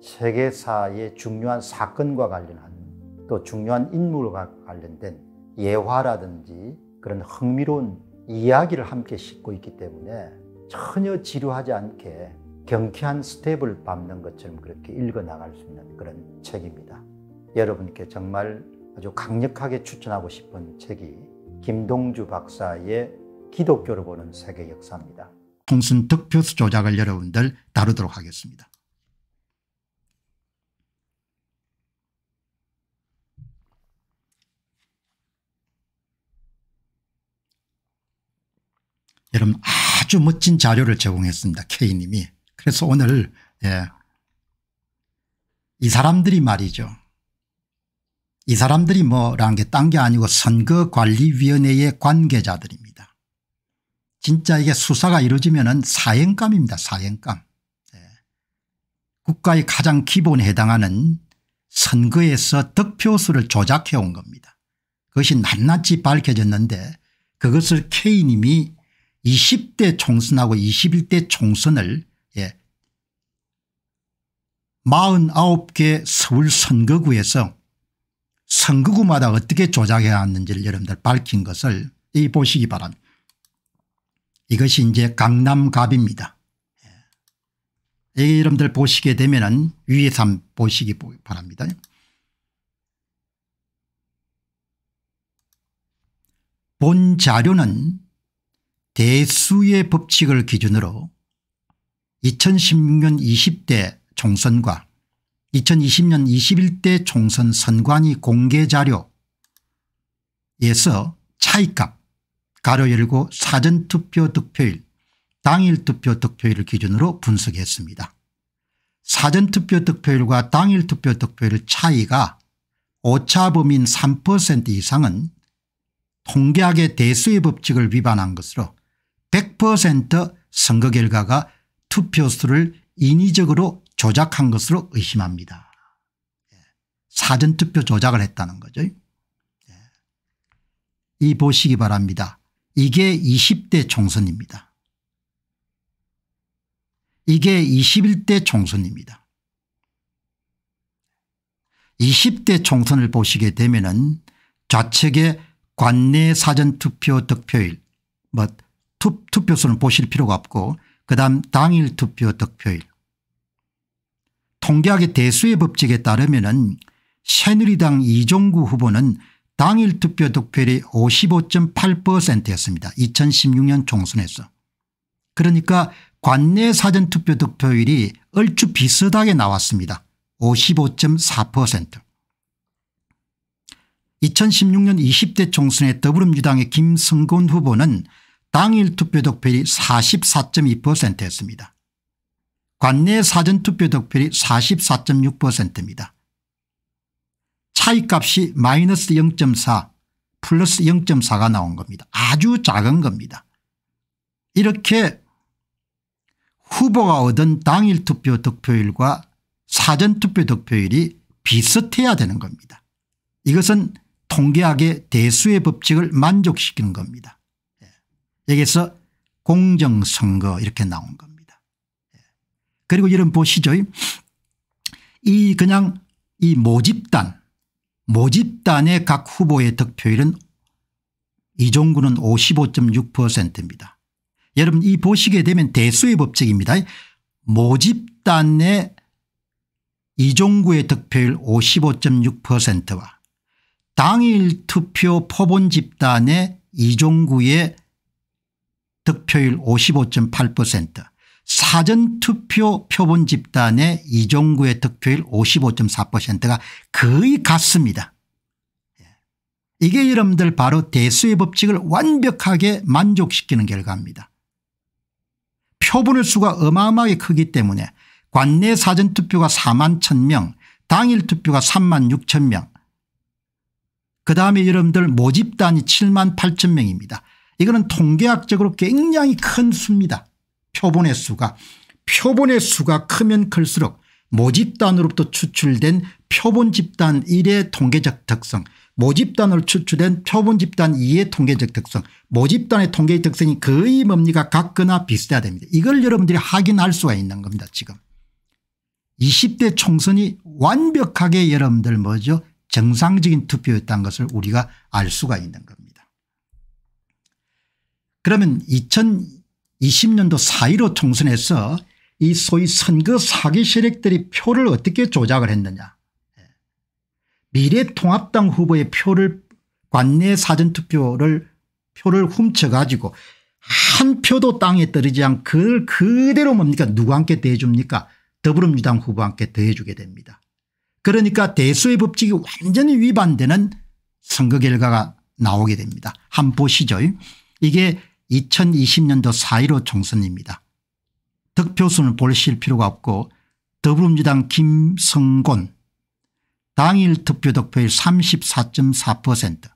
세계사의 중요한 사건과 관련한 또 중요한 인물과 관련된 예화라든지 그런 흥미로운 이야기를 함께 싣고 있기 때문에 전혀 지루하지 않게 경쾌한 스텝을 밟는 것처럼 그렇게 읽어 나갈 수 있는 그런 책입니다. 여러분께 정말 아주 강력하게 추천하고 싶은 책이 김동주 박사의 기독교를 보는 세계 역사입니다. 홍순 득 교수 조작을 여러분들 다루도록 하겠습니다. 여러분 아주 멋진 자료를 제공했습니다. K님이. 그래서 오늘 예. 이 사람들이 말이죠. 이 사람들이 뭐라는 게 딴게 게 아니고 선거관리위원회의 관계자들입니다. 진짜 이게 수사가 이루어지면 사행감입니다사행감 예. 국가의 가장 기본에 해당하는 선거에서 득표수를 조작해 온 겁니다. 그것이 낱낱이 밝혀졌는데 그것을 K님이 20대 총선하고 21대 총선을 예 49개 서울 선거구에서 선거구마다 어떻게 조작해 왔는지를 여러분들 밝힌 것을 이 보시기 바랍니다. 이것이 이제 강남갑입니다. 예. 여러분들 보시게 되면은 위에서 한 보시기 바랍니다. 본 자료는 대수의 법칙을 기준으로 2016년 20대 총선과 2020년 21대 총선 선관위 공개 자료에서 차이값 가로 열고 사전투표 득표일 당일투표 득표일을 기준으로 분석했습니다. 사전투표 득표율과 당일투표 득표율 차이가 오차범인 3% 이상은 통계학의 대수의 법칙을 위반한 것으로 100% 선거 결과가 투표수를 인위적으로 조작한 것으로 의심합니다. 예. 사전투표 조작을 했다는 거죠. 예. 이 보시기 바랍니다. 이게 20대 총선입니다. 이게 21대 총선입니다. 20대 총선을 보시게 되면 은 좌측의 관내 사전투표 득표율 뭐 투, 투표수는 보실 필요가 없고 그다음 당일 투표 득표일 통계학의 대수의 법칙에 따르면 은 새누리당 이종구 후보는 당일 투표 득표율이 55.8%였습니다. 2016년 총선에서. 그러니까 관내 사전투표 득표율이 얼추 비슷하게 나왔습니다. 55.4% 2016년 20대 총선에 더불어민주당의 김승곤 후보는 당일 투표 득표율이 44.2%였습니다. 관내 사전 투표 득표율이 44.6%입니다. 차이값이 마이너스 0.4 플러스 0.4가 나온 겁니다. 아주 작은 겁니다. 이렇게 후보가 얻은 당일 투표 득표율과 사전 투표 득표율이 비슷해야 되는 겁니다. 이것은 통계학의 대수의 법칙을 만족시키는 겁니다. 여기서 공정선거 이렇게 나온 겁니다. 예. 그리고 이런 보시죠. 이 그냥 이 모집단 모집단의 각 후보의 득표율은 이종구는 55.6%입니다. 여러분 이 보시게 되면 대수의 법칙입니다. 모집단의 이종구의 득표율 55.6%와 당일 투표 포본 집단의 이종구의 득표율 55.8% 사전투표 표본 집단의 이종구의 득표율 55.4%가 거의 같습니다. 예. 이게 여러분들 바로 대수의 법칙을 완벽하게 만족시키는 결과입니다. 표본의 수가 어마어마하게 크기 때문에 관내 사전투표가 4만 1000명 당일 투표가 3만 6천명 그 다음에 여러분들 모집단이 7만 8천명입니다. 이거는 통계학적으로 굉장히 큰 수입니다. 표본의 수가. 표본의 수가 크면 클수록 모집단으로부터 추출된 표본 집단 1의 통계적 특성 모집단으로 추출된 표본 집단 2의 통계적 특성 모집단의 통계적 특성이 거의 뭡니까 같거나 비슷해야 됩니다. 이걸 여러분들이 확인할 수가 있는 겁니다 지금. 20대 총선이 완벽하게 여러분들 뭐죠 정상적인 투표였다는 것을 우리가 알 수가 있는 겁니다. 그러면 2020년도 4.15 총선에서 이 소위 선거 사기 세력들이 표를 어떻게 조작을 했느냐 예. 미래통합당 후보의 표를 관내 사전투표를 표를 훔쳐가지고 한 표도 땅에 떨어지지 않고 그걸 그대로 뭡니까 누구한테 대해줍니까 더불어민주당 후보와 함께 대해주게 됩니다. 그러니까 대수의 법칙이 완전히 위반되는 선거 결과가 나오게 됩니다. 한번 보시죠. 이게 2020년도 4.15 총선입니다. 득표수는 보실 필요가 없고 더불어민주당 김성곤 당일 투표 득표율 34.4%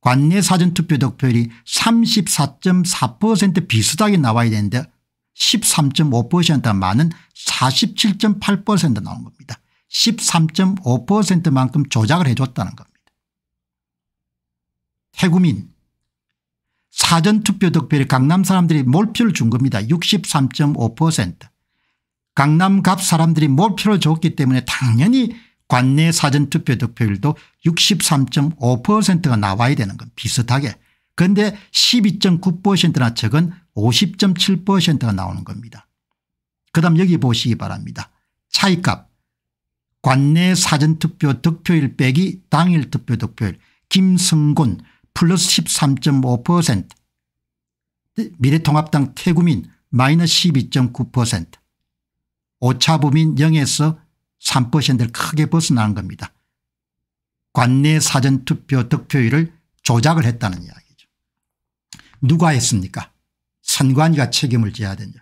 관내 사전 투표 득표율이 34.4% 비슷하게 나와야 되는데 13.5%가 많은 47.8% 나온 겁니다. 13.5%만큼 조작을 해줬다는 겁니다. 태구민 사전투표 득표율이 강남 사람들이 몰표를 준 겁니다. 63.5% 강남갑 사람들이 몰표를 줬기 때문에 당연히 관내 사전투표 득표율도 63.5%가 나와야 되는 건 비슷하게 그런데 12.9%나 적은 50.7%가 나오는 겁니다. 그 다음 여기 보시기 바랍니다. 차이값 관내 사전투표 득표율 빼기 당일 투표 득표율 김성곤 플러스 13.5% 미래통합당 태구민 마이너스 12.9% 오차범인 0에서 3%를 크게 벗어나는 겁니다. 관내 사전투표 득표율을 조작을 했다는 이야기죠. 누가 했습니까 선관위가 책임을 져야 되냐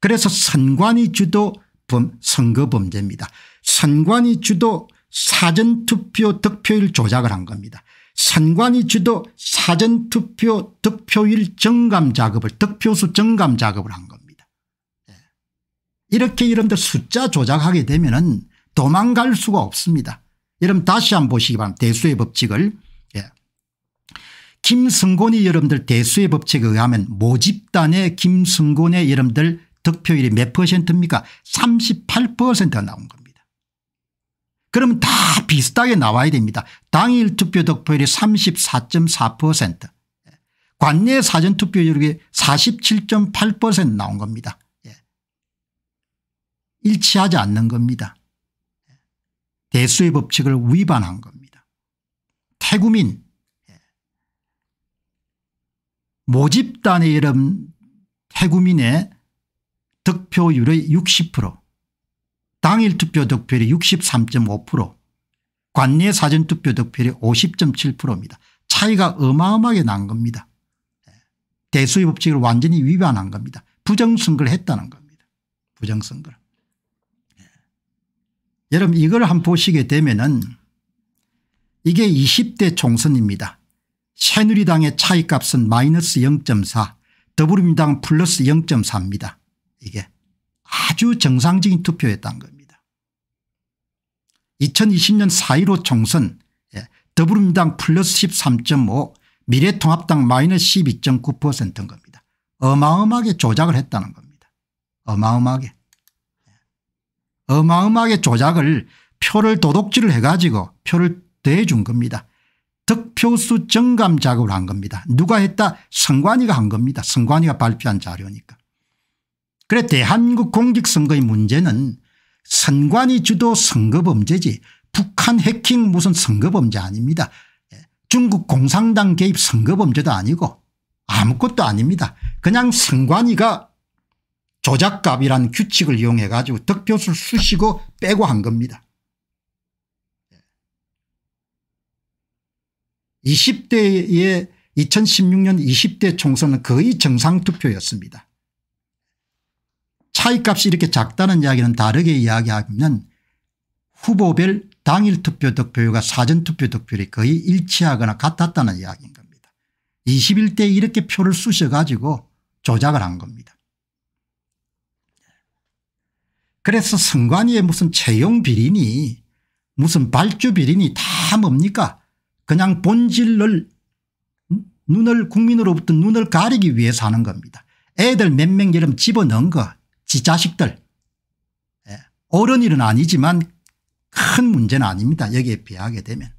그래서 선관위 주도 범, 선거 범죄입니다. 선관위 주도 사전투표 득표율 조작을 한 겁니다. 선관위 주도 사전투표 득표율 정감 작업을 득표수 정감 작업을 한 겁니다. 예. 이렇게 여러분들 숫자 조작하게 되면 은 도망갈 수가 없습니다. 여러분 다시 한번 보시기 바랍니다. 대수의 법칙을. 예. 김승곤이 여러분들 대수의 법칙에 의하면 모집단의 김승곤의 여러분들 득표율이 몇 퍼센트입니까 38%가 나온 겁니다. 그러면다 비슷하게 나와야 됩니다. 당일 투표 득표율이 34.4% 관내 사전투표율이 47.8% 나온 겁니다. 예. 일치하지 않는 겁니다. 예. 대수의 법칙을 위반한 겁니다. 태구민 예. 모집단의 이름 태구민의 득표율의 60% 당일 투표 득표율이 63.5% 관내 사전 투표 득표율이 50.7%입니다. 차이가 어마어마하게 난 겁니다. 예. 대수의 법칙을 완전히 위반한 겁니다. 부정선거를 했다는 겁니다. 부정선거를. 예. 여러분 이걸 한 보시게 되면은 이게 20대 총선입니다. 새누리당의 차이값은 마이너스 0.4 더불어민주당 플러스 0.4입니다. 이게 아주 정상적인 투표였다는 겁니다. 2020년 4.15 총선 예, 더불어민당 플러스 13.5 미래통합당 마이너스 12.9%인 겁니다. 어마어마하게 조작을 했다는 겁니다. 어마어마하게. 예. 어마어마하게 조작을 표를 도둑질을 해가지고 표를 대준 겁니다. 득표수 정감 작업을 한 겁니다. 누가 했다? 선관위가 한 겁니다. 선관위가 발표한 자료니까. 그래 대한국 공직선거의 문제는 선관위 주도 선거범죄지 북한 해킹 무슨 선거범죄 아닙니다. 중국 공산당 개입 선거범죄도 아니고 아무것도 아닙니다. 그냥 선관위가 조작값이라는 규칙을 이용해 가지고 득표수를 쑤시고 빼고 한 겁니다. 20대의 2016년 20대 총선은 거의 정상투표였습니다. 차이값이 이렇게 작다는 이야기는 다르게 이야기하면 후보별 당일 투표 득표율과 사전 투표 득표율이 거의 일치하거나 같았다는 이야기인 겁니다. 21대 이렇게 표를 쑤셔 가지고 조작을 한 겁니다. 그래서 선관위에 무슨 채용 비리니 무슨 발주 비리니 다 뭡니까 그냥 본질을 눈을 국민으로부터 눈을 가리기 위해서 하는 겁니다. 애들 몇 명 이름 집어넣은 거지 자식들 옳은 예, 일은 아니지만 큰 문제는 아닙니다. 여기에 비하게 되면.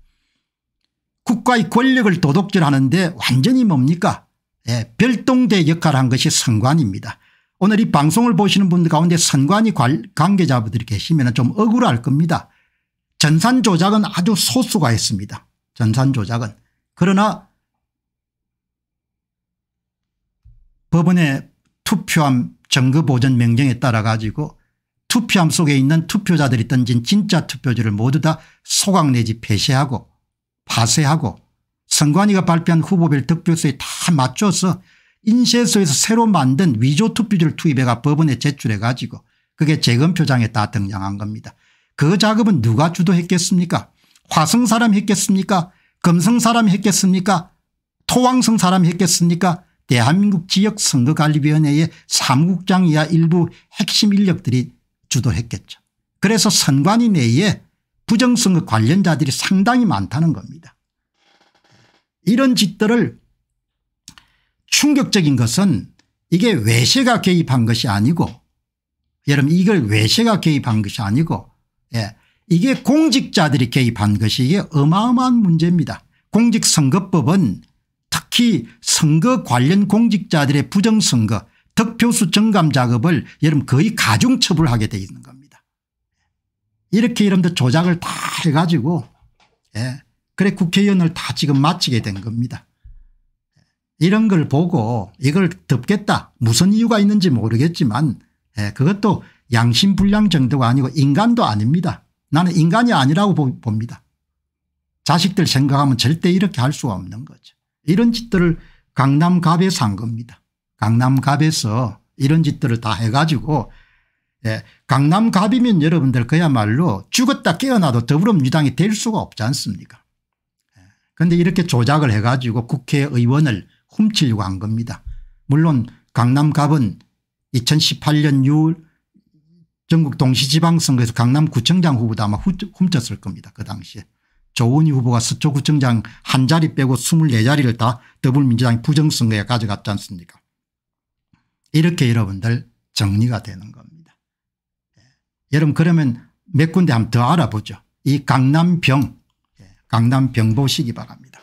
국가의 권력을 도덕질하는데 완전히 뭡니까 예, 별동대 역할을 한 것이 선관입니다. 오늘 이 방송을 보시는 분들 가운데 선관위 관계자분들이 계시면 좀 억울할 겁니다. 전산 조작은 아주 소수가 있습니다 전산 조작은. 그러나 법원에 투표함 정거보전 명령에 따라 가지고 투표함 속에 있는 투표자들이 던진 진짜 투표지를 모두 다 소각 내지 폐쇄하고 파쇄하고 선관위가 발표한 후보별 득표수에 다 맞춰서 인쇄소에서 새로 만든 위조 투표지를 투입해가 법원에 제출해 가지고 그게 재검표장에 다 등장한 겁니다. 그 작업은 누가 주도했겠습니까 화성 사람 했겠습니까 금성사람 했겠습니까 토왕성 사람 했겠습니까 대한민국 지역 선거관리위원회의 사무국장 이하 일부 핵심 인력들이 주도했겠죠. 그래서 선관위 내에 부정선거 관련자들이 상당히 많다는 겁니다. 이런 짓들을 충격적인 것은 이게 외세가 개입한 것이 아니고 여러분 이걸 외세가 개입한 것이 아니고 예, 이게 공직자들이 개입한 것이 이게 어마어마한 문제입니다. 공직선거법은 특히 선거 관련 공직자들의 부정선거 득표수 증감 작업을 여러분 거의 가중처벌하게 되어 있는 겁니다. 이렇게 여러분들 조작을 다 해가지고 예. 그래 국회의원을 다 지금 마치게 된 겁니다. 이런 걸 보고 이걸 덮겠다 무슨 이유가 있는지 모르겠지만 예. 그것도 양심불량 정도가 아니고 인간도 아닙니다. 나는 인간이 아니라고 봅니다. 자식들 생각하면 절대 이렇게 할 수가 없는 거죠. 이런 짓들을 강남갑에서 한 겁니다. 강남갑에서 이런 짓들을 다 해가지고 예, 강남갑이면 여러분들 그야말로 죽었다 깨어나도 더불어민주당이 될 수가 없지 않습니까 그런데 예, 이렇게 조작을 해가지고 국회의원을 훔치려고 한 겁니다. 물론 강남갑은 2018년 6월 전국 동시지방선거에서 강남구청장 후보도 아마 훔쳤을 겁니다. 그 당시에. 조은희 후보가 서초구청장 한 자리 빼고 24자리를 다 더불민주당이 부정선거에 가져갔지 않습니까 이렇게 여러분들 정리가 되는 겁니다. 예. 여러분 그러면 몇 군데 한번 더 알아보죠. 이 강남병 예, 강남병 보시기 바랍니다.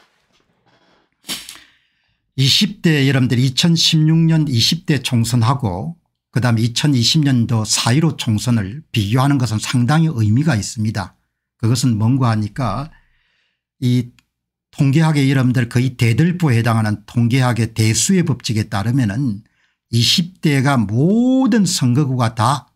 20대 여러분들 2016년 20대 총선하고 그다음에 2020년도 4.15 총선을 비교하는 것은 상당히 의미가 있습니다. 그것은 뭔가 하니까 이 통계학의 여러분들 거의 대들보에 해당하는 통계학의 대수의 법칙에 따르면 은 20대가 모든 선거구가 다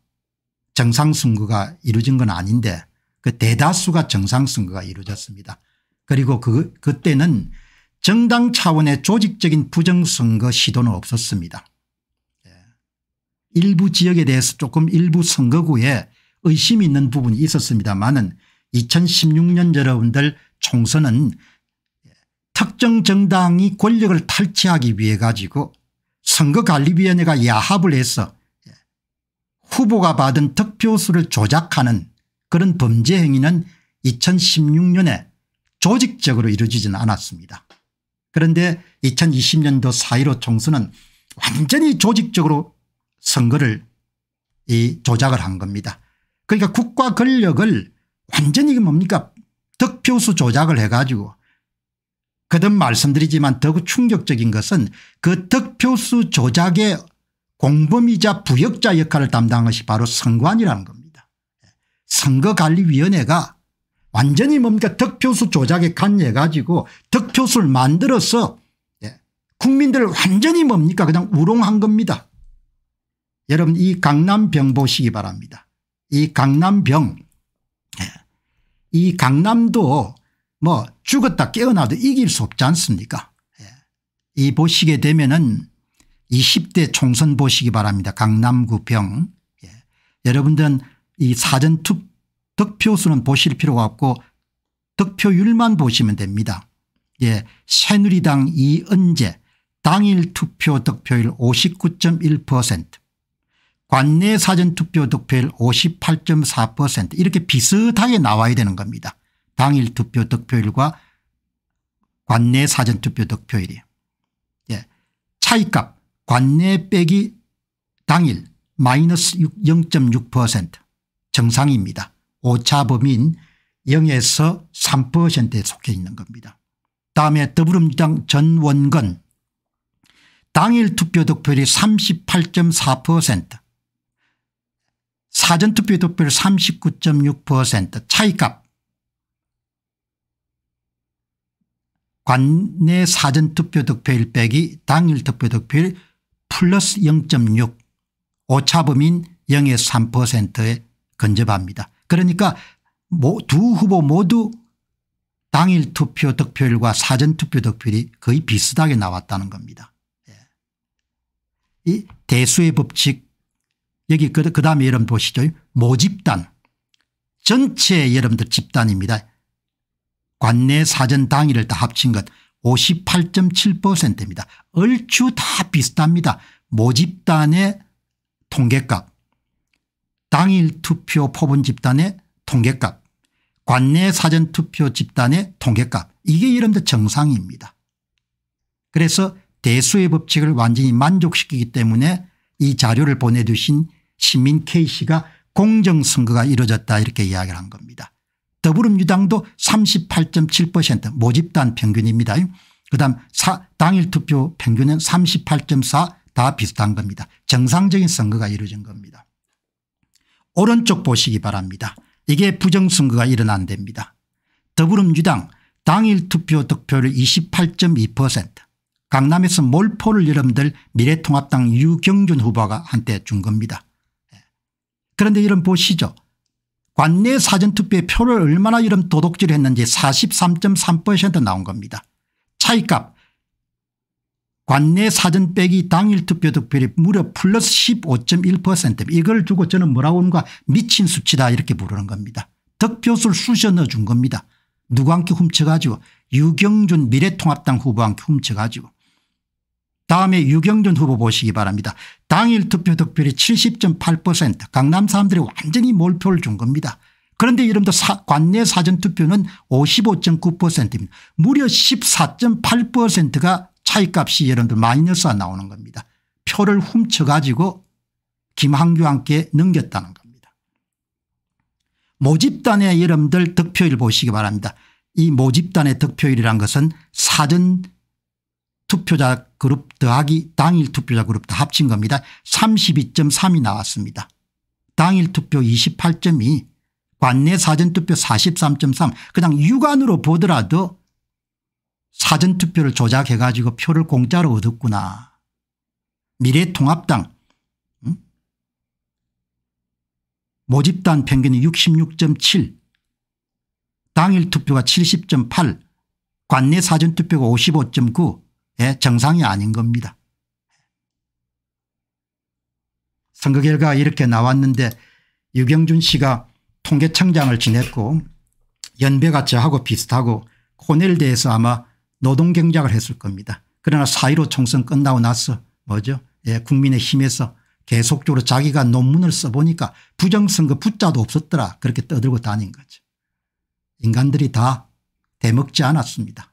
정상선거가 이루어진 건 아닌데 그 대다수가 정상선거가 이루어졌습니다. 그리고 그, 그때는 정당 차원의 조직적인 부정선거 시도는 없었습니다. 예. 일부 지역에 대해서 조금 일부 선거구에 의심이 있는 부분이 있었습니다만은 2016년 여러분들 총선은 특정 정당이 권력을 탈취하기 위해 가지고 선거관리위원회가 야합을 해서 후보가 받은 득표수를 조작하는 그런 범죄 행위는 2016년에 조직적으로 이루어지진 않았습니다. 그런데 2020년도 4.15 총선은 완전히 조직적으로 선거를 이 조작을 한 겁니다. 그러니까 국가 권력을 완전히 이게 뭡니까 득표수 조작을 해가지고 그든 말씀드리지만 더욱 충격적인 것은 그 득표수 조작의 공범이자 부역자 역할을 담당한 것이 바로 선관이라는 겁니다. 선거관리위원회가 완전히 뭡니까 득표수 조작에 관여해 가지고 득표수를 만들어서 예, 국민들을 완전히 뭡니까 그냥 우롱한 겁니다. 여러분 이 강남병 보시기 바랍니다. 이 강남병 이 강남도 뭐 죽었다 깨어나도 이길 수 없지 않습니까 예. 이 보시게 되면은 20대 총선 보시기 바랍니다. 강남구 병. 예. 여러분들은 이 사전투 득표수는 보실 필요가 없고 득표율만 보시면 됩니다. 예. 새누리당 이은재 당일 투표 득표율 59.1% 관내 사전투표 득표율 58.4% 이렇게 비슷하게 나와야 되는 겁니다. 당일 투표 득표율과 관내 사전투표 득표율이 예. 차이값 관내 빼기 당일 마이너스 0.6% 정상입니다. 오차범인 0에서 3%에 속해 있는 겁니다. 다음에 더불어민주당 전원건 당일 투표 득표율이 38.4% 사전투표 득표율 39.6% 차이값 관내 사전투표 득표율 빼기 당일 투표 득표율 플러스 0.6 오차범인 0 3%에 근접합니다. 그러니까 두 후보 모두 당일 투표 득표율과 사전투표 득표율이 거의 비슷하게 나왔다는 겁니다. 예. 이 대수의 법칙 여기 그, 그, 다음에 여러분 보시죠. 모집단. 전체 여러분들 집단입니다. 관내 사전 당일을 다 합친 것 58.7%입니다. 얼추 다 비슷합니다. 모집단의 통계값 당일 투표 포분 집단의 통계값 관내 사전투표 집단의 통계값 이게 여러분들 정상입니다. 그래서 대수의 법칙을 완전히 만족시키기 때문에 이 자료를 보내주신 시민 K씨가 공정선거가 이루어졌다 이렇게 이야기를 한 겁니다. 더불어민주당도 38.7% 모집단 평균입니다. 그다음 당일 투표 평균은 38.4 다 비슷한 겁니다. 정상적인 선거가 이루어진 겁니다. 오른쪽 보시기 바랍니다. 이게 부정선거가 일어난 데입니다. 더불어민주당 당일 투표 득표율 28.2% 강남에서 몰포를 여러분들 미래통합당 유경준 후보가 한때 준 겁니다. 그런데 이런 보시죠. 관내 사전투표에 표를 얼마나 이런 도둑질했는지 43.3% 나온 겁니다. 차이값 관내 사전 빼기 당일 투표 득표율이 무려 플러스 15.1% 이걸 두고 저는 뭐라고 하는가 미친 수치다 이렇게 부르는 겁니다. 득표수를 쑤셔 넣어준 겁니다. 누구한테 훔쳐가지고 유경준 미래통합당 후보한테 훔쳐가지고 다음에 유경준 후보 보시기 바랍니다. 당일 투표 득표율이 70.8% 강남 사람들이 완전히 몰표를 준 겁니다. 그런데 이름도 관내 사전투표는 55.9%입니다. 무려 14.8%가 차이값이 여러분들 마이너스가 나오는 겁니다. 표를 훔쳐가지고 김한규와 함께 넘겼다는 겁니다. 모집단의 여러분들 득표율 보시기 바랍니다. 이 모집단의 득표율이란 것은 사전 투표자 그룹 더하기 당일 투표자 그룹 다 합친 겁니다. 32.3이 나왔습니다. 당일 투표 28.2 관내 사전투표 43.3 그냥 육안으로 보더라도 사전투표를 조작해 가지고 표를 공짜로 얻었구나. 미래통합당 음? 모집단 평균이 66.7 당일 투표가 70.8 관내 사전투표가 55.9 예, 정상이 아닌 겁니다. 선거 결과 이렇게 나왔는데 유경준 씨가 통계청장을 지냈고 연배가 저하고 비슷하고 코넬대에서 아마 노동경작을 했을 겁니다. 그러나 4.15 총선 끝나고 나서 뭐죠 예, 국민의힘에서 계속적으로 자기가 논문을 써보니까 부정선거 붙자도 없었더라 그렇게 떠들고 다닌 거죠. 인간들이 다 대먹지 않았습니다.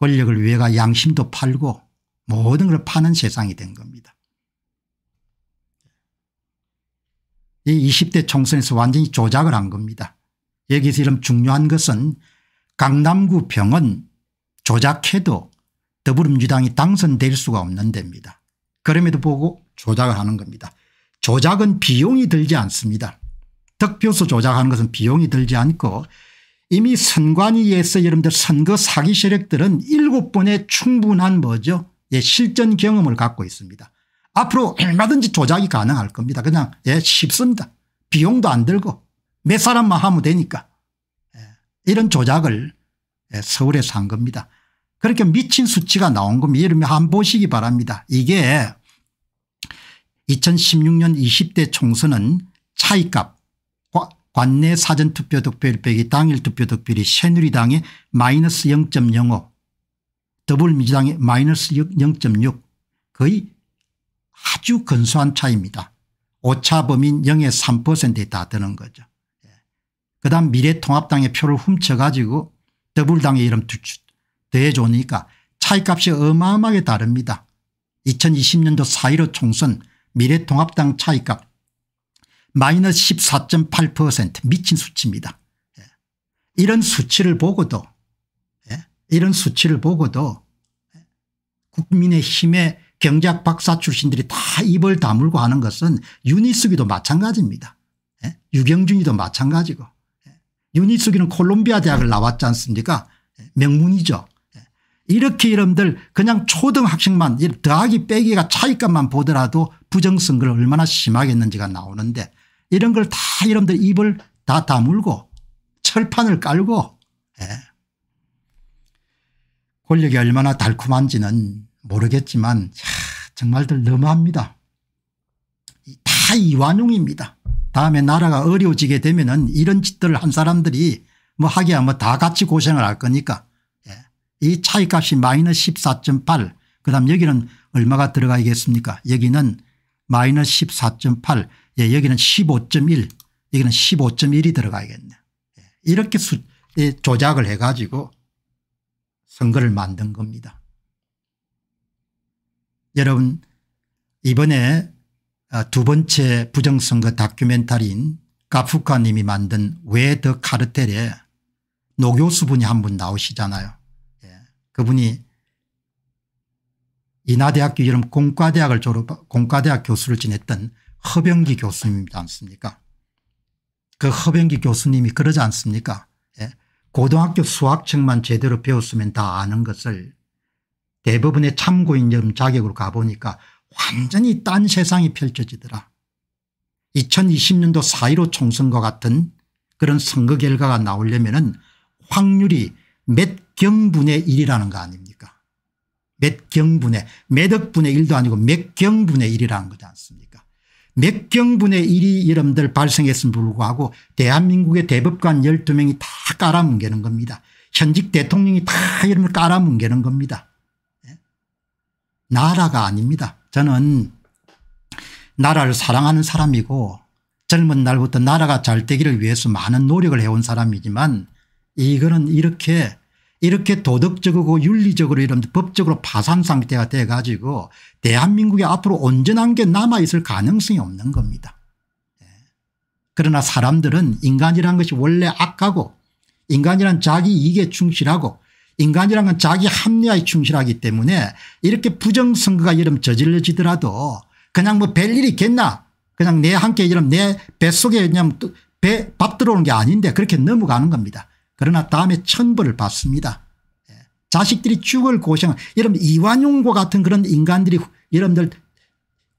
권력을 위해가 양심도 팔고 모든 걸 파는 세상이 된 겁니다. 이 20대 총선에서 완전히 조작을 한 겁니다. 여기서 이런 중요한 것은 강남구 병원 조작해도 더불어민주당이 당선될 수가 없는 데입니다. 그럼에도 보고 조작을 하는 겁니다. 조작은 비용이 들지 않습니다. 득표수 조작하는 것은 비용이 들지 않고 이미 선관위에서 여러분들 선거 사기 세력들은 일곱 번의 충분한 뭐죠 예, 실전 경험을 갖고 있습니다. 앞으로 얼마든지 조작이 가능할 겁니다. 그냥 예, 쉽습니다. 비용도 안 들고 몇 사람만 하면 되니까 예, 이런 조작을 예, 서울에서 한 겁니다. 그렇게 미친 수치가 나온 겁니다. 여러분 한번 보시기 바랍니다. 이게 2016년 20대 총선은 차이값 관내 사전투표 득표율 빼기 당일 투표 득표율이 새누리당의 마이너스 0.05 더불민주당의 마이너스 0.6 거의 아주 근소한 차이입니다. 오차 범인 0의 3%에 다드는 거죠. 예. 그 다음 미래통합당의 표를 훔쳐가지고 더불당의 이름 대해으니까 차이값이 어마어마하게 다릅니다. 2020년도 4.15 총선 미래통합당 차이값 마이너스 14.8% 미친 수치입니다. 예. 이런 수치를 보고도 예. 이런 수치를 보고도 예. 국민의힘의 경제학 박사 출신들이 다 입을 다물고 하는 것은 유니스기도 마찬가지입니다. 유경준이도 마찬가지고 유니스기는 콜롬비아 대학을 나왔지 않습니까 명문이죠. 이렇게 이름들 그냥 초등학생만 더하기 빼기가 차이값만 보더라도 부정선거를 얼마나 심하게 했는지가 나오는데 이런 걸 다 여러분들 입을 다 다물고 철판을 깔고 예. 권력이 얼마나 달콤한지는 모르겠지만 야, 정말들 너무합니다. 다 이완용입니다. 다음에 나라가 어려워지게 되면 은 이런 짓들을 한 사람들이 뭐 하기야 뭐 다 같이 고생을 할 거니까 예. 이 차이값이 마이너스 14.8 그다음 여기는 얼마가 들어가겠습니까 여기는 마이너스 14.8 예, 여기는 15.1 여기는 15.1이 들어가야겠네. 예, 이렇게 수, 예, 조작을 해가지고 선거를 만든 겁니다. 여러분 이번에 아, 두 번째 부정선거 다큐멘터리인 가프카 님이 만든 왜 더 카르텔에 노교수 분이 한 분 나오시잖아요. 예. 그분이 인하대학교 이름 공과대학을 졸업 공과대학 교수를 지냈던 허병기 교수님이지 않습니까 그 허병기 교수님이 그러지 않습니까 예? 고등학교 수학책만 제대로 배웠으면 다 아는 것을 대부분의 참고인념 자격으로 가보니까 완전히 딴 세상이 펼쳐지더라 2020년도 4.15 총선과 같은 그런 선거 결과가 나오려면 확률이 몇 경분의 1이라는 거 아닙니까 몇 경분의 몇 억분의 1도 아니고 몇 경분의 1이라는 거지 않습니까 몇 경분의 일이 여러분들 발생했음 불구하고 대한민국의 대법관 12명이 다 깔아뭉개는 겁니다. 현직 대통령이 다 여러분을 깔아뭉개는 겁니다. 예? 나라가 아닙니다. 저는 나라를 사랑하는 사람이고 젊은 날부터 나라가 잘 되기를 위해서 많은 노력을 해온 사람이지만 이거는 이렇게 이렇게 도덕적이고 윤리적으로 이런 법적으로 파산 상태가 돼 가지고 대한민국이 앞으로 온전한 게 남아있을 가능성이 없는 겁니다. 예. 그러나 사람들은 인간이란 것이 원래 악하고 인간이란 자기 이익에 충실하고 인간이란 건 자기 합리화에 충실하기 때문에 이렇게 부정선거가 이름 저질러지더라도 그냥 뭐 별일 있겠나 그냥 내 함께 이름 내 뱃속에 그냥 밥 들어오는 게 아닌데 그렇게 넘어가는 겁니다. 그러나 다음에 천벌을 받습니다. 예. 자식들이 죽을 고생을 여러분 이완용고 같은 그런 인간들이 여러분들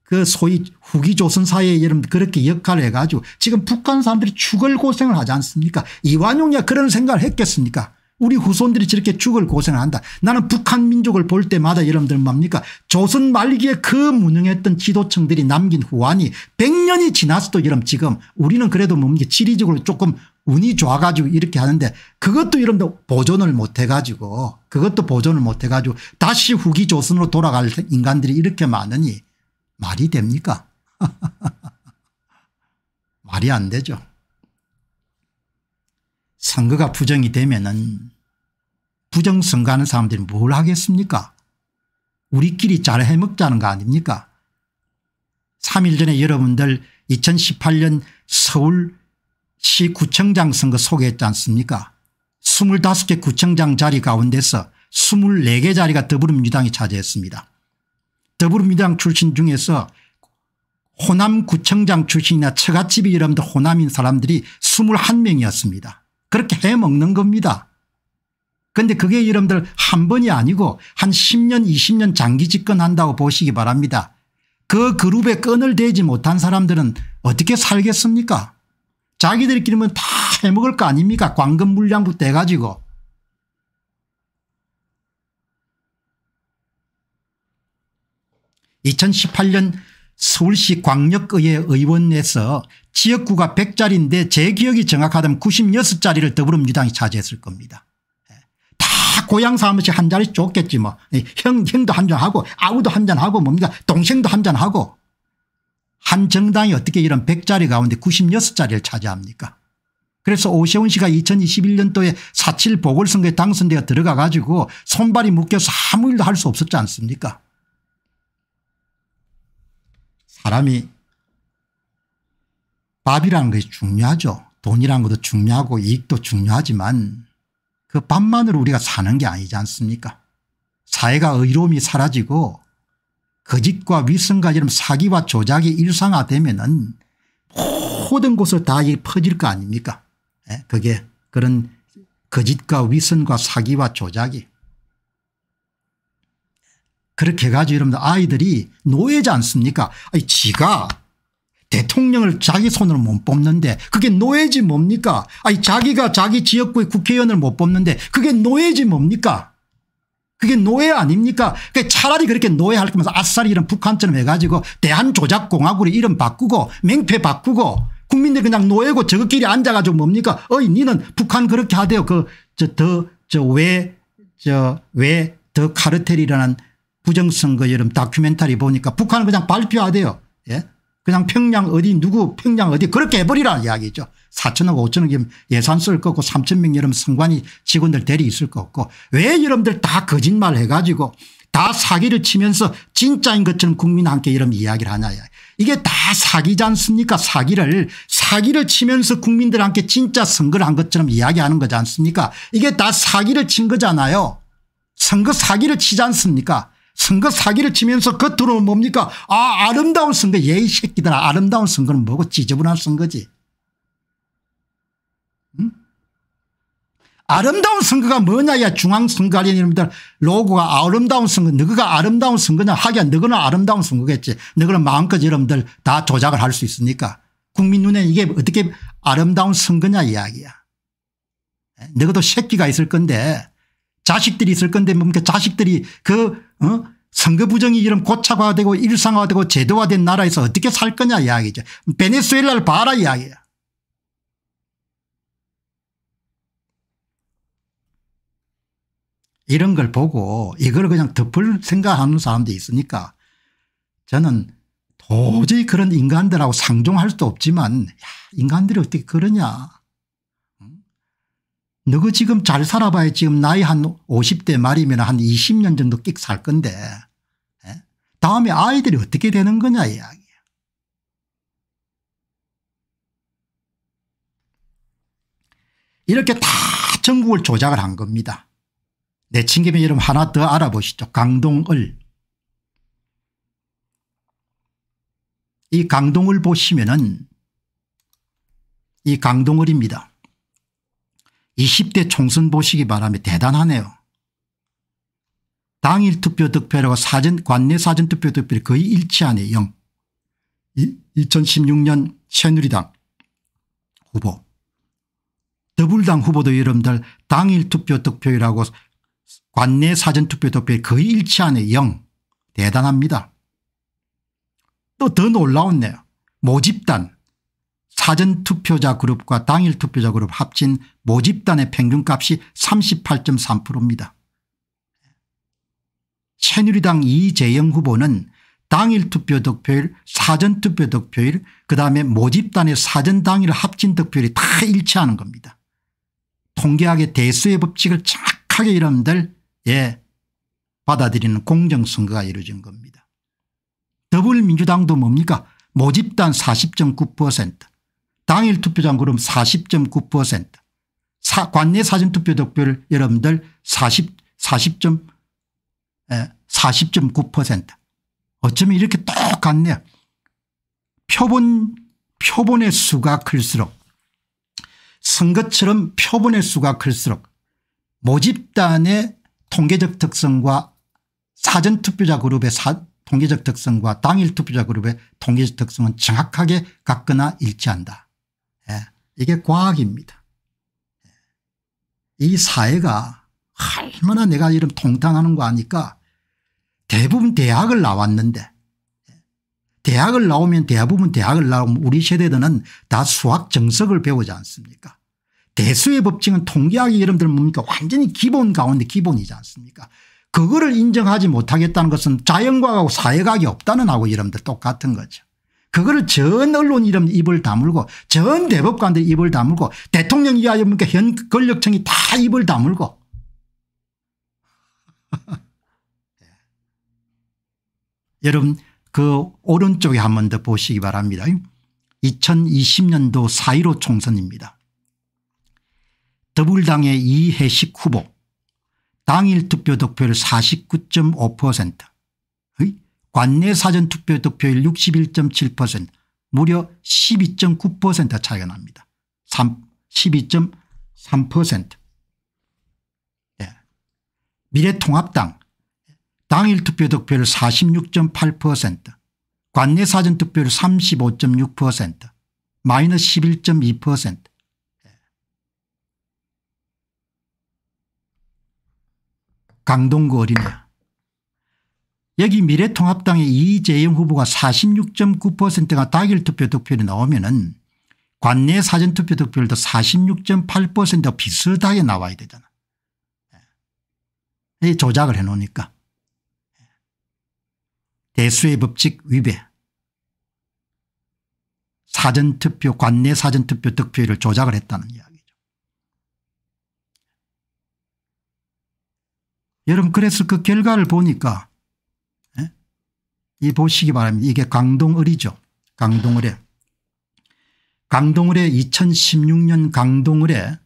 그 소위 후기 조선사에 여러분 그렇게 역할을 해가지고 지금 북한 사람들이 죽을 고생을 하지 않습니까 이완용이야 그런 생각을 했겠습니까 우리 후손들이 저렇게 죽을 고생을 한다. 나는 북한 민족을 볼 때마다 여러분들 뭡니까 조선 말기에 그 무능했던 지도층들이 남긴 후환이 100년이 지났어도 여러분 지금 우리는 그래도 뭡니까 지리적으로 조금 운이 좋아가지고 이렇게 하는데 그것도 이런데 보존을 못해가지고 그것도 보존을 못해가지고 다시 후기 조선으로 돌아갈 인간들이 이렇게 많으니 말이 됩니까? 말이 안 되죠. 선거가 부정이 되면은 부정선거하는 사람들이 뭘 하겠습니까? 우리끼리 잘 해먹자는 거 아닙니까? 3일 전에 여러분들 2018년 서울 시구청장 선거 소개했지 않습니까 25개 구청장 자리 가운데서 24개 자리가 더불어민주당이 차지했습니다. 더불어민주당 출신 중에서 호남구청장 출신이나 처갓집이 이름도 호남인 사람들이 21명이었습니다. 그렇게 해먹는 겁니다. 그런데 그게 이름들 한 번이 아니고 한 10년 20년 장기 집권한다고 보시기 바랍니다. 그 그룹에 끈을 대지 못한 사람들은 어떻게 살겠습니까 자기들끼리면 뭐 다 해먹을 거 아닙니까 광금 물량부터 해가지고 2 0 1 8년 서울시 광역의회 의원에서 지역구가 1 0 0자리인데제 기억이 정확하다면 9 6 자리를 더불어민주당이 차지했을 겁니다. 예. 다 고향 사무실 한 자리 줬겠지 뭐. 예, 형, 형도 한 잔하고 아우도 한 잔하고 뭡니까 동생도 한잔하고 한 정당이 어떻게 이런 100자리 가운데 96자리를 차지합니까 그래서 오세훈 씨가 2021년도에 4.7 보궐선거에 당선되어 들어가 가지고 손발이 묶여서 아무 일도 할 수 없었지 않습니까 사람이 밥이라는 것이 중요하죠. 돈이라는 것도 중요하고 이익도 중요하지만 그 밥만으로 우리가 사는 게 아니지 않습니까 사회가 의로움이 사라지고 거짓과 위선과지럼 사기와 조작이 일상화되면 은 모든 곳을 다 퍼질 거 아닙니까 예? 그게 그런 거짓과 위선과 사기와 조작이 그렇게 해가지고 여러분들 아이들이 노예지 않습니까 아니 지가 대통령을 자기 손으로 못 뽑는데 그게 노예지 뭡니까 아니 자기가 자기 지역구의 국회의원을 못 뽑는데 그게 노예지 뭡니까 그게 노예 아닙니까? 그러니까 차라리 그렇게 노예할 거면서 아싸리 이런 북한처럼 해가지고 대한조작공화국의 이름 바꾸고 맹패 바꾸고 국민들 그냥 노예고 저것끼리 앉아가지고 뭡니까? 어이 니는 북한 그렇게 하대요. 그저더저왜 저 왜 더 카르텔이라는 부정선거 여름 다큐멘터리 보니까 북한은 그냥 발표하대요. 예? 그냥 평양 어디 누구 평양 어디 그렇게 해버리라 이야기죠. 4천억 5천억 이면 예산 쓸 거고 3천명 여러분 선관이 직원들 대리 있을 거 없고 왜 여러분들 다 거짓말 해가지고 다 사기를 치면서 진짜인 것처럼 국민한테 이런 이야기를 하냐. 이게 다 사기지 않습니까 사기를 사기를 치면서 국민들한테 진짜 선거를 한 것처럼 이야기하는 거지 않습니까 이게 다 사기를 친 거잖아요. 선거 사기를 치지 않습니까 선거 사기를 치면서 그들어 뭡니까 아 아름다운 선거 예이 새끼들아 아름다운 선거는 뭐고 지저분한 선거지 아름다운 선거가 뭐냐야 중앙선거관련 이놈들 로고가 아름다운 선거 너가 아름다운 선거냐 하기야 너거는 아름다운 선거겠지 너거는 마음껏 여러분들 다 조작을 할 수 있으니까 국민 눈에 이게 어떻게 아름다운 선거냐 이야기야 너희도 새끼가 있을 건데 자식들이 있을 건데 뭡니까 자식들이 그 어? 선거 부정이 이런 고착화되고 일상화되고 제도화된 나라에서 어떻게 살 거냐 이야기죠. 베네수엘라를 봐라 이야기야. 이런 걸 보고 이걸 그냥 덮을 생각하는 사람도 있으니까 저는 도저히 그런 인간들하고 상종할 수도 없지만 야 인간들이 어떻게 그러냐 너가 지금 잘 살아봐야 지금 나이 한 50대 말이면 한 20년 정도 끽살 건데 예? 다음에 아이들이 어떻게 되는 거냐 이야기야. 이렇게 다 전국을 조작을 한 겁니다. 내친구에 여러분 하나 더 알아보시죠. 강동을. 이 강동을 보시면은 이 강동을입니다. 20대 총선 보시기 바람에 대단하네요. 당일 투표 득표율과 사전 관내 사전 투표 득표율 거의 일치하네 0. 2016년 새누리당 후보 더불당 후보도 여러분들 당일 투표 득표율하고 관내 사전 투표 득표율 거의 일치하네 0. 대단합니다. 또 더 놀라웠네요. 모집단 사전투표자 그룹과 당일투표자 그룹 합친 모집단의 평균값이 38.3%입니다. 새누리당 이재영 후보는 당일 투표 득표율 사전 투표 득표율 그다음에 모집단의 사전 당일 합친 득표율이 다 일치하는 겁니다. 통계학의 대수의 법칙을 정확하게 여러분들 예 받아들이는 공정선거가 이루어진 겁니다. 더불민주당도 뭡니까 모집단 40.9% 당일 투표장 그룹 40.9% 사, 관내 사전투표 득표를 여러분들 40, 40. 40.9% 어쩌면 이렇게 똑같네요. 표본, 표본의 수가 클수록 선거처럼 표본의 수가 클수록 모집단의 통계적 특성과 사전투표자 그룹의 사, 통계적 특성과 당일 투표자 그룹의 통계적 특성은 정확하게 같거나 일치한다. 이게 과학입니다. 이 사회가 얼마나 내가 이런 통탄하는 거 아니까 대부분 대학을 나왔는데 대학을 나오면 대부분 대학을 나오면 우리 세대들은 다 수학 정석을 배우지 않습니까 대수의 법칙은 통계학이 이름들 뭡니까 완전히 기본 가운데 기본이지 않습니까 그거를 인정하지 못하겠다는 것은 자연과학하고 사회과학이 없다는 하고 이름들 똑같은 거죠. 그거를 전 언론 이름 입을 다물고 전 대법관들 입을 다물고 대통령 이하여니까 현권력청이다 입을 다물고 여러분 그 오른쪽에 한 번 더 보시기 바랍니다. 2020년도 4.15 총선입니다. 더불당의 이해식 후보 당일 투표 득표율 49.5% 관내 사전투표 득표율 61.7% 무려 12.9% 차이가 납니다. 12.3% 네. 예. 미래통합당 당일 투표 득표율 46.8% 관내 사전 투표율 35.6% 마이너스 11.2% 예. 강동구 어린이 여기 미래통합당의 이재영 후보가 46.9%가 당일투표 득표율이 나오면 은 관내 사전투표 득표율도 46.8% 비슷하게 나와야 되잖아. 예. 이 조작을 해놓으니까. 예. 대수의 법칙 위배. 사전투표 관내 사전투표 득표율을 조작을 했다는 이야기죠. 여러분 그래서 그 결과를 보니까 이 보시기 바랍니다. 이게 강동을이죠. 강동을에. 강동을에 2016년 강동을에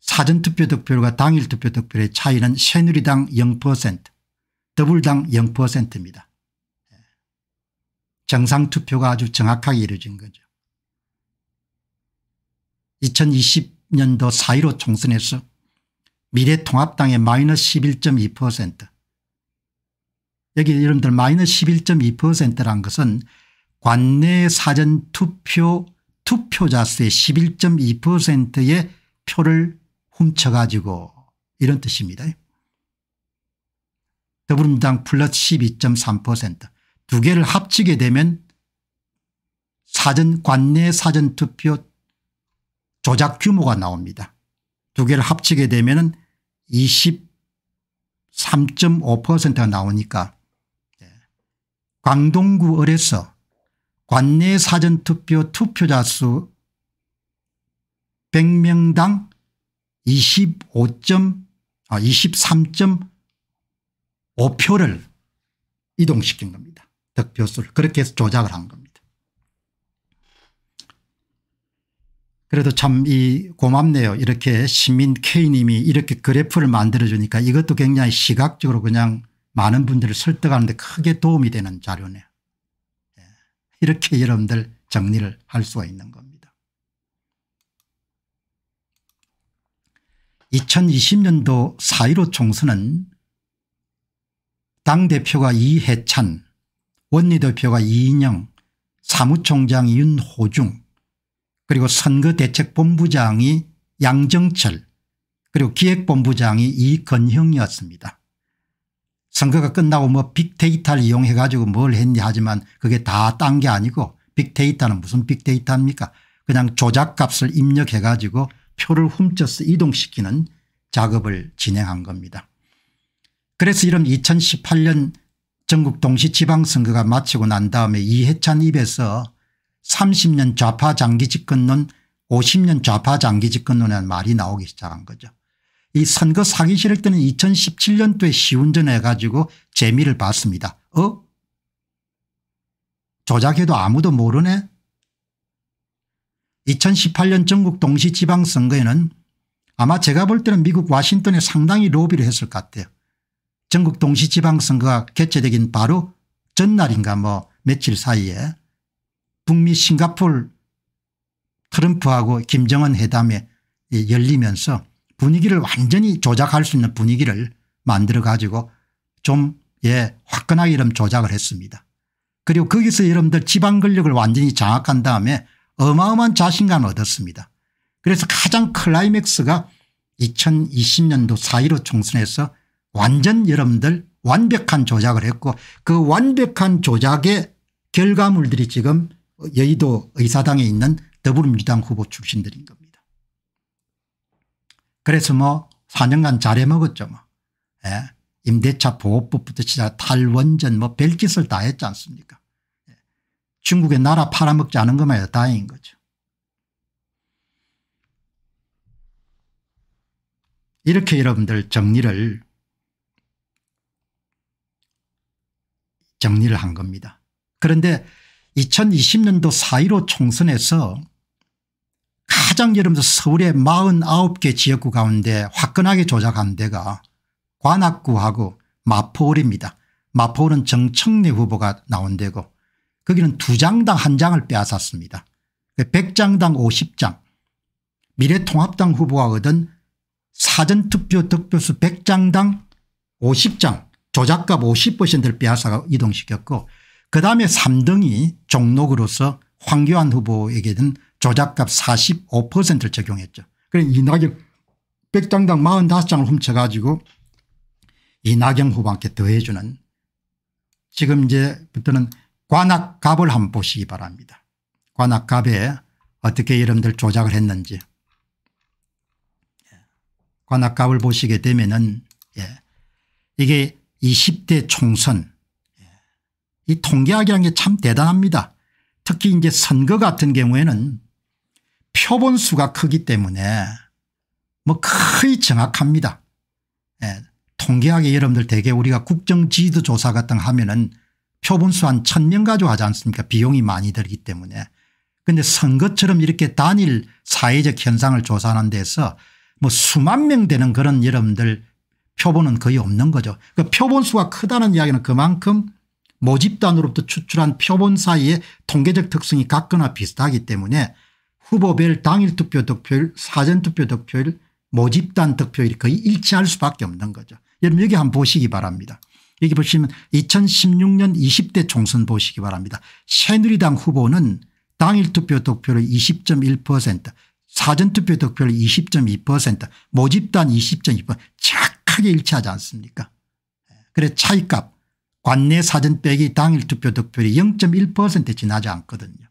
사전투표 득표율과 당일 투표 득표율의 차이는 새누리당 0%더블당 0%입니다. 예. 정상투표가 아주 정확하게 이루어진 거죠. 2020년도 4.15 총선에서 미래통합당의 마이너스 11.2% 여기 여러분들 마이너스 11.2%라는 것은 관내 사전투표 투표자 수의 11.2%의 표를 훔쳐가지고 이런 뜻입니다. 더불어민주당 플러스 12.3%두 개를 합치게 되면 사전 관내 사전투표 조작 규모가 나옵니다. 두 개를 합치게 되면 23.5%가 나오니까 광동구 을에서 관내 사전투표 투표자 수 100명당 2 5 23.5표를 이동시킨 겁니다. 득표수를 그렇게 해서 조작을 한 겁니다. 그래도 참 이 고맙네요. 이렇게 시민 K님이 이렇게 그래프를 만들어주니까 이것도 굉장히 시각적으로 그냥 많은 분들을 설득하는데 크게 도움이 되는 자료네요. 예. 이렇게 여러분들 정리를 할 수가 있는 겁니다. 2020년도 4.15 총선은 당대표가 이해찬, 원내대표가 이인영, 사무총장 윤호중, 그리고 선거대책본부장이 양정철, 그리고 기획본부장이 이건형이었습니다. 선거가 끝나고 뭐 빅데이터를 이용해 가지고 뭘 했냐 하지만 그게 다 딴 게 아니고 빅데이터는 무슨 빅데이터입니까 그냥 조작값을 입력해 가지고 표를 훔쳐서 이동시키는 작업을 진행한 겁니다. 그래서 이런 2018년 전국 동시지방선거가 마치고 난 다음에 이해찬 입에서 30년 좌파 장기 집권론 50년 좌파 장기 집권론이라는 말이 나오기 시작한 거죠. 이 선거 사기 실을 때는 2017년도에 시운전 해가지고 재미를 봤습니다. 어? 조작해도 아무도 모르네? 2018년 전국 동시지방선거에는 아마 제가 볼 때는 미국 와싱턴에 상당히 로비를 했을 것 같아요. 전국 동시지방선거가 개최되긴 바로 전날인가 뭐 며칠 사이에 북미 싱가폴 트럼프하고 김정은 회담에 열리면서 분위기를 완전히 조작할 수 있는 분위기를 만들어 가지고 좀예 화끈하게 이름 조작을 했습니다. 그리고 거기서 여러분들 지방 권력을 완전히 장악한 다음에 어마어마한 자신감을 얻었습니다. 그래서 가장 클라이맥스가 2020년도 4.15 총선에서 완전 여러분들 완벽한 조작을 했고 그 완벽한 조작의 결과물들이 지금 여의도 의사당에 있는 더불어민주당 후보 출신들인 겁니다. 그래서 뭐 4년간 잘해먹었죠. 뭐. 예. 임대차 보호법부터 시작 탈원전 뭐 별짓을 다 했지 않습니까 예. 중국의 나라 팔아먹지 않은 것만 해도 다행인 거죠. 이렇게 여러분들 정리를 정리를 한 겁니다. 그런데 2020년도 4.15 총선에서 가장 예를 들어서 서울의 49개 지역구 가운데 화끈하게 조작한 데가 관악구하고 마포울입니다. 마포울은 정청래 후보가 나온 데고 거기는 두 장당 한 장을 빼앗았습니다. 100장당 그 50장 미래통합당 후보가 얻은 사전투표 득표수 100장당 50장 조작값 50%를 빼앗아 이동시켰고 그다음에 3등이 종록으로서 황교안 후보에게는 조작값 45%를 적용했죠. 그래 이낙연 100장당 45장을 훔쳐가지고 이낙연 후보한테 더해주는 지금 이제부터는 관악갑을 한번 보시기 바랍니다. 관악갑에 어떻게 여러분들 조작을 했는지 예. 관악갑을 보시게 되면은 예. 이게 20대 총선 예. 이 통계학이라는 게참 대단합니다. 특히 이제 선거 같은 경우에는 표본수가 크기 때문에 뭐 거의 정확합니다. 예. 통계학에 여러분들 대개 우리가 국정지도조사 같은 하면은 표본수 한 천 명 가지고 하지 않습니까 비용이 많이 들기 때문에. 근데 선거처럼 이렇게 단일 사회적 현상을 조사하는 데서 뭐 수만 명 되는 그런 여러분들 표본은 거의 없는 거죠. 그 표본수가 크다는 이야기는 그만큼 모집단으로부터 추출한 표본 사이의 통계적 특성이 같거나 비슷하기 때문에 후보별 당일 투표 득표율 사전투표 득표율 모집단 득표율이 거의 일치할 수밖에 없는 거죠. 여러분 여기 한번 보시기 바랍니다. 여기 보시면 2016년 20대 총선 보시기 바랍니다. 새누리당 후보는 당일 투표 득표율 20.1% 사전투표 득표율 20.2% 모집단 20.2% 착하게 일치하지 않습니까 그래 차이값 관내 사전 빼기 당일 투표 득표율이 0 1 지나지 않거든요.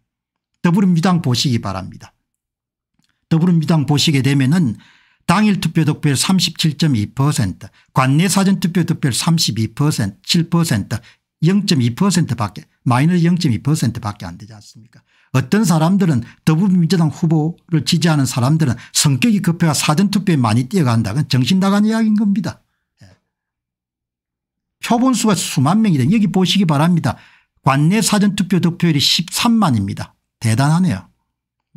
더불어민주당 보시기 바랍니다. 더불어민주당 보시게 되면은 당일 투표 득표율 37.2% 관내 사전 투표 득표율 32% 7% 0.2% 밖에 마이너스 0.2% 밖에 안 되지 않습니까 어떤 사람들은 더불어민주당 후보를 지지하는 사람들은 성격이 급해가 사전투표에 많이 뛰어간다 그건 정신나간 이야기인 겁니다. 예. 표본수가 수만 명이다 여기 보시기 바랍니다. 관내 사전투표 득표율이 13만입니다. 대단하네요.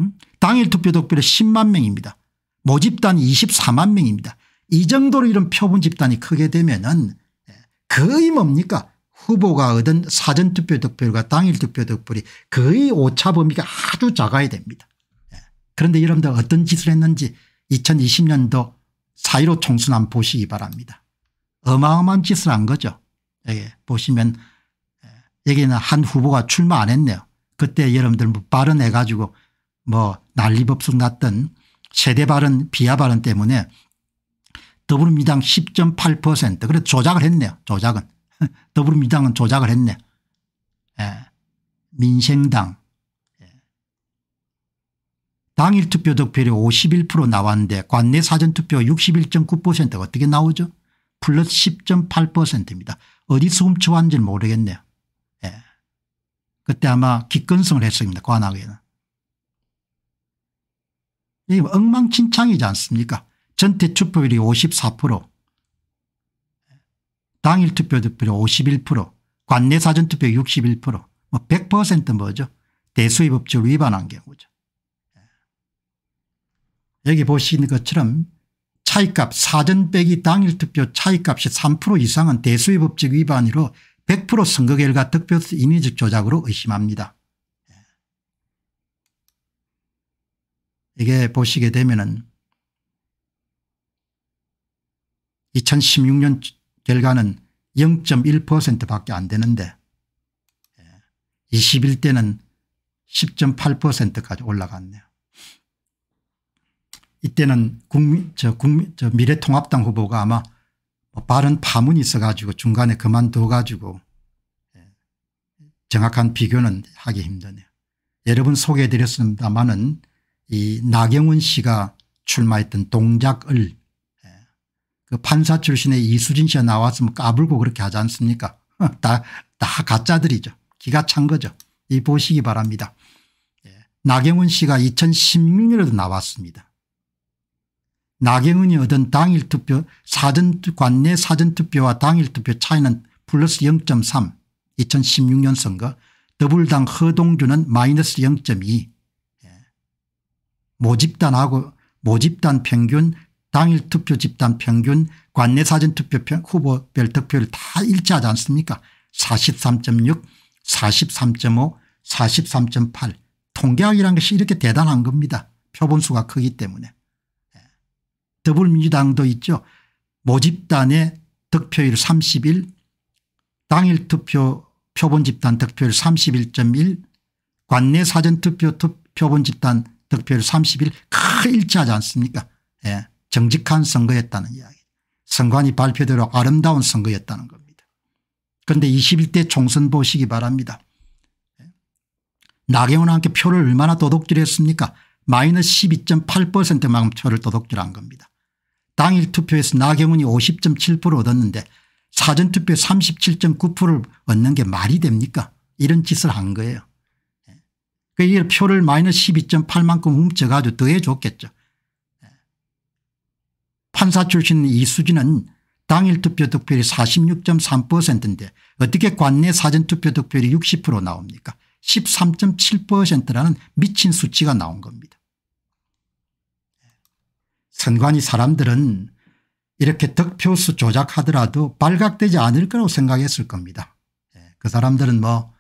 음? 당일 투표 득표율 10만 명입니다. 모집단 24만 명입니다. 이 정도로 이런 표본 집단이 크게 되면은 예, 거의 뭡니까 후보가 얻은 사전투표 득표율과 당일 투표 득표율이 거의 오차 범위가 아주 작아야 됩니다. 예. 그런데 여러분들 어떤 짓을 했는지 2020년도 4.15 총수난 보시기 바랍니다. 어마어마한 짓을 한 거죠. 여기 예, 보시면 여기는 한 후보가 출마 안 했네요. 그때 여러분들 뭐 발언해 가지고 뭐 난리법석 났던 세대 발언 비하 발언 때문에 더불어민당10.8% 그래 조작을 했네요. 조작은. 더불어민당은 조작을 했네. 예. 민생당. 예. 당일 투표 득표율이 51% 나왔는데 관내 사전투표 61.9% 어떻게 나오죠? 플러스 10.8%입니다. 어디서 훔쳐왔는지 모르겠네요. 그때 아마 기권성을했습니다 관악에는. 이게 엉망진창이지 않습니까 전체 투표율이 54% 당일 투표 득표율 51% 관내 사전 투표 61%뭐 100% 뭐죠 대수의 법적 위반한 경우죠. 예. 여기 보시는 것처럼 차이값 사전 빼기 당일 투표 차이값이 3% 이상은 대수의 법적 위반으로 100% 선거 결과 득표 인위적 조작으로 의심합니다. 이게 보시게 되면은 2016년 결과는 0.1% 밖에 안 되는데 21대는 예, 10.8%까지 올라갔네요. 이때는 국민, 저, 국민, 저 미래통합당 후보가 아마 뭐 빠른 파문이 있어가지고 중간에 그만둬가지고 예, 정확한 비교는 하기 힘드네요. 여러분 소개해드렸습니다만은 이 나경원 씨가 출마했던 동작을 예, 그 판사 출신의 이수진 씨가 나왔으면 까불고 그렇게 하지 않습니까 다, 다 가짜들이죠. 기가 찬 거죠. 이 보시기 바랍니다. 예, 나경원 씨가 2016년에도 나왔습니다. 나경원이 얻은 당일투표 사전 관내 사전투표와 당일투표 차이는 플러스 0.3 2016년 선거 더불당 허동주는 마이너스 0.2 예. 모집단하고 모집단 평균 당일 투표 집단 평균 관내 사전투표 후보별 득표율 다 일치하지 않습니까 43.6 43.5 43.8 통계학이라는 것이 이렇게 대단한 겁니다 표본수가 크기 때문에 더불어민주당도 있죠. 모집단의 득표율 31 당일 투표 표본 집단 득표율 31.1 관내 사전 투표 표본 집단 득표율 31 크게 일치하지 않습니까 예. 정직한 선거였다는 이야기 선관위 발표대로 아름다운 선거였다는 겁니다. 그런데 21대 총선 보시기 바랍니다. 예, 나경원과 함께 표를 얼마나 도둑질했습니까 마이너스 12.8%만큼 표를 도둑질한 겁니다. 당일 투표에서 나경원이 50.7% 얻었는데 사전투표 37.9%를 얻는 게 말이 됩니까 이런 짓을 한 거예요. 예. 그이 표를 마이너스 12.8만큼 훔쳐가지고 더해줬겠죠. 예. 판사 출신 이수진은 당일 투표 득표율이 46.3%인데 어떻게 관내 사전투표 득표율이 60% 나옵니까 13.7%라는 미친 수치가 나온 겁니다. 선관위 사람들은 이렇게 득표수 조작하더라도 발각되지 않을 거라고 생각했을 겁니다. 예, 그 사람들은 뭐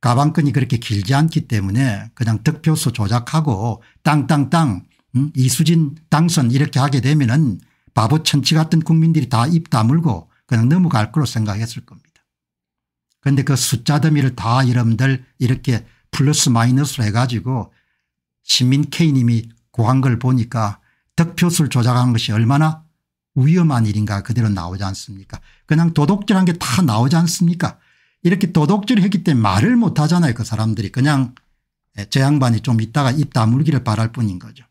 가방끈이 그렇게 길지 않기 때문에 그냥 득표수 조작하고 땅땅땅 음, 이수진 당선 이렇게 하게 되면 은 바보 천치 같은 국민들이 다 입 다물고 그냥 넘어갈 거로 생각했을 겁니다. 그런데 그 숫자 더미를 다 여러분들 이렇게 플러스 마이너스로 해가지고 시민 k 님이구한걸 보니까 득표수를 조작한 것이 얼마나 위험한 일인가 그대로 나오지 않습니까 그냥 도덕질한게 다 나오지 않습니까 이렇게 도덕질 했기 때문에 말을 못하잖아요 그 사람들이 그냥 예, 저 양반이 좀 있다가 입 다물기를 바랄 뿐인 거죠.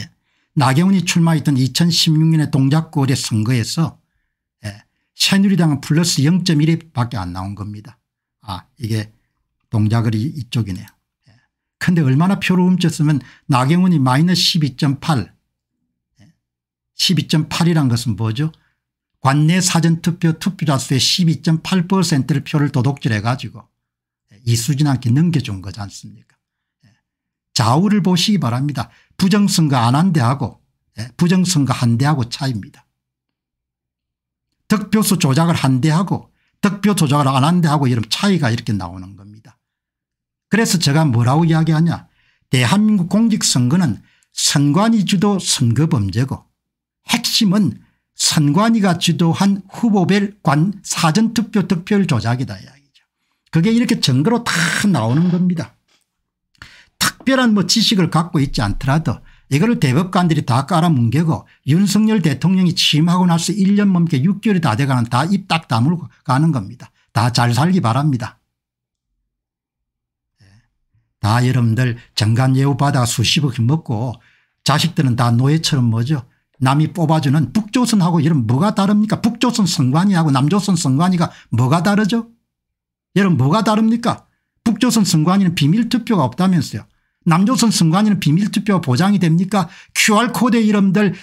예. 나경원이 출마했던 2 0 1 6년에 동작골의 선거에서 예. 새누리당은 플러스 0.1밖에 안 나온 겁니다. 아 이게 동작을 이쪽이네요. 예. 근데 얼마나 표를 훔쳤으면 나경원이 마이너스 12.8 12.8이란 것은 뭐죠 관내 사전투표 투표자수의 12.8%를 표를 도둑질해 가지고 이수진한테 넘겨준 거지 않습니까 예. 좌우를 보시기 바랍니다. 부정선거 안 한 대하고 예, 부정선거 한 대하고 차이입니다. 득표수 조작을 한 대하고 득표 조작을 안 한 대하고 이런 차이가 이렇게 나오는 겁니다. 그래서 제가 뭐라고 이야기하냐 대한민국 공직선거는 선관위 주도 선거범죄고 핵심은 선관위가 주도한 후보별관 사전투표 득표율 조작이다 이야기죠. 그게 이렇게 증거로 다 나오는 겁니다. 특별한 뭐 지식을 갖고 있지 않더라도 이걸 대법관들이 다 깔아뭉개고 윤석열 대통령이 취임하고 나서 1년 넘게 6개월이 다 돼가는 다 입 딱 다물고 가는 겁니다. 다 잘 살기 바랍니다. 예. 다 여러분들 정관예우 받아 수십억 먹고 자식들은 다 노예처럼 뭐죠 남이 뽑아주는 북조선하고 이런 뭐가 다릅니까 북조선 선관위하고 남조선 선관위가 뭐가 다르죠 여러분 뭐가 다릅니까 북조선 선관위는 비밀투표가 없다면서요 남조선 선관위는 비밀투표 보장이 됩니까 QR코드 의 이름들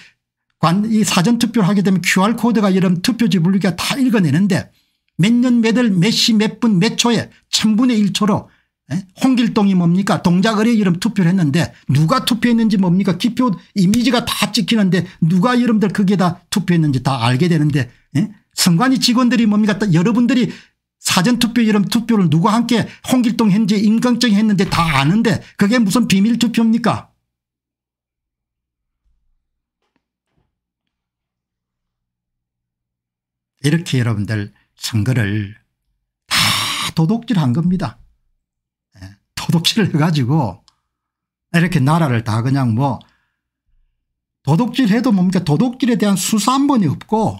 관, 이 사전투표를 하게 되면 QR코드가 이름 투표지 분류기가 다 읽어내는데 몇 년, 몇 월, 몇 시, 몇 분, 몇 초에 1000분의 1초로 예? 홍길동이 뭡니까 동작을의 이름 투표를 했는데 누가 투표했는지 뭡니까 기표 이미지가 다 찍히는데 누가 여러분들 그게 다 투표했는지 다 알게 되는데 에? 예? 선관위 직원들이 뭡니까 여러분들이 사전투표 이름 투표를 누가 함께 홍길동 현재 인강정 했는데 다 아는데 그게 무슨 비밀투표입니까 이렇게 여러분들 선거를 다 도둑질한 겁니다. 도둑질을 해가지고 이렇게 나라를 다 그냥 뭐 도둑질 해도 뭡니까 도둑질에 대한 수사 한 번이 없고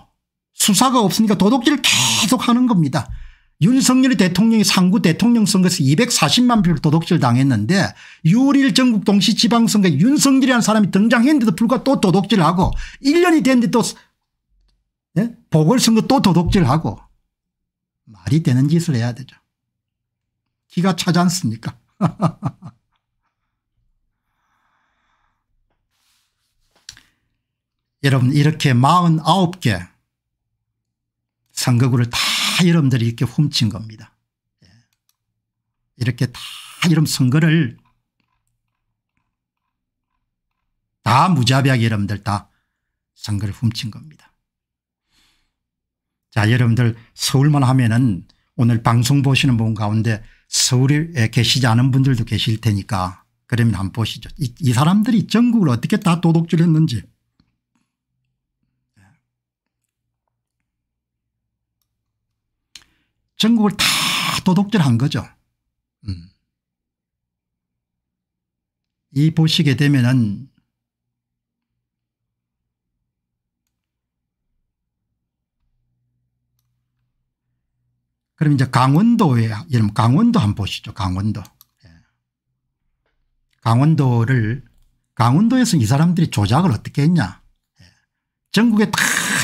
수사가 없으니까 도둑질을 계속 하는 겁니다. 윤석열 대통령이 상구 대통령 선거에서 240만 표를 도둑질 당했는데 6월 일 전국 동시 지방선거에 윤석열이라는 사람이 등장했는데도 불구하고 또 도둑질하고 1년이 됐는데 또 예? 보궐선거 또 도둑질하고 말이 되는 짓을 해야 되죠. 기가 차지 않습니까 여러분 이렇게 49개 선거구를 다 여러분들이 이렇게 훔친 겁니다. 예. 이렇게 다 이런 선거를 다 무자비하게 여러분들 다 선거를 훔친 겁니다. 자 여러분들 서울만 하면은 오늘 방송 보시는 분 가운데 서울에 계시지 않은 분들도 계실 테니까 그러면 한번 보시죠. 이, 이 사람들이 전국을 어떻게 다 도둑질했는지. 전국을 다 도둑질한 거죠. 음. 이 보시게 되면은 그럼 이제 강원도에 여러분 강원도 한번 보시죠. 강원도. 예. 강원도를 강원도에서 이 사람들이 조작을 어떻게 했냐. 예. 전국에 다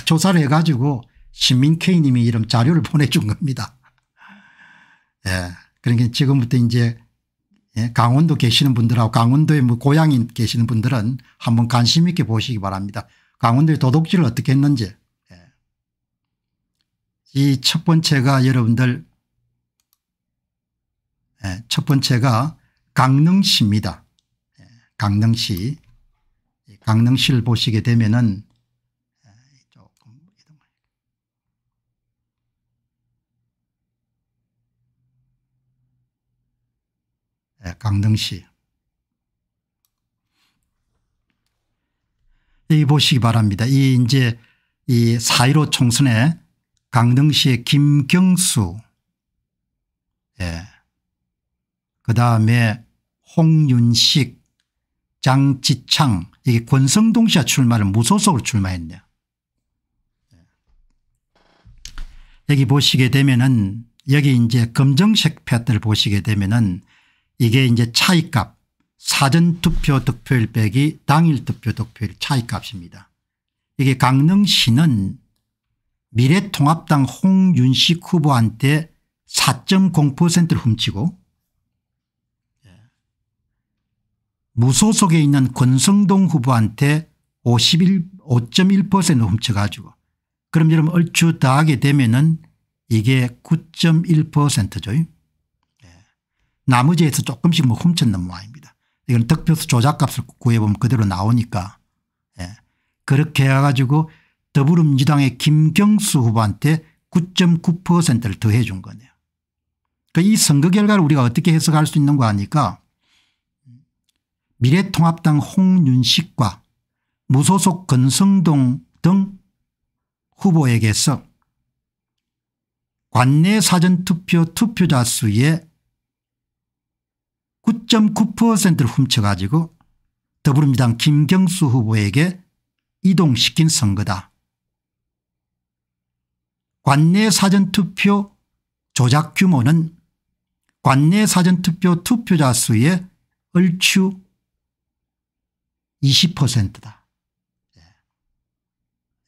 조사를 해가지고 시민케이 님이 이런 자료를 보내준 겁니다. 예. 그러니까 지금부터 이제 예, 강원도 계시는 분들하고 강원도에 뭐고향이 계시는 분들은 한번 관심 있게 보시기 바랍니다. 강원도의 도둑질을 어떻게 했는지 이첫 번째가 여러분들 예, 첫 번째가 강릉시입니다. 예, 강릉시 강릉시를 보시게 되면은 예, 조금 강릉시 여기 보시기 바랍니다. 이 이제 이4.15 총선에 강릉시의 김경수 예. 그 다음에 홍윤식 장지창 이게 권성동 씨가 출마를 무소속으로 출마했네요. 예. 여기 보시게 되면은 여기 이제 검정색 패트를 보시게 되면은 이게 이제 차이값 사전 투표 득표율 빼기 당일 투표 득표율 차이값입니다. 이게 강릉시는 미래통합당 홍윤식 후보한테 4.0%를 훔치고 무소속에 있는 권성동 후보한테 5.1%를 훔쳐가지고 그럼 여러분 얼추 더하게 되면은 이게 9.1%죠. 예. 나머지에서 조금씩 뭐 훔쳤는 모양입니다. 이건 득표수 조작값을 구해보면 그대로 나오니까 예. 그렇게 해가지고 더불어민주당의 김경수 후보한테 9.9%를 더해 준 거네요. 그러니까 이 선거 결과를 우리가 어떻게 해석할 수 있는가 하니까 미래통합당 홍윤식과 무소속 건성동 등 후보에게서 관내 사전투표 투표자 수의 9.9%를 훔쳐가지고 더불어민주당 김경수 후보에게 이동시킨 선거다. 관내 사전투표 조작 규모는 관내 사전투표 투표자 수의 얼추 20%다. 예.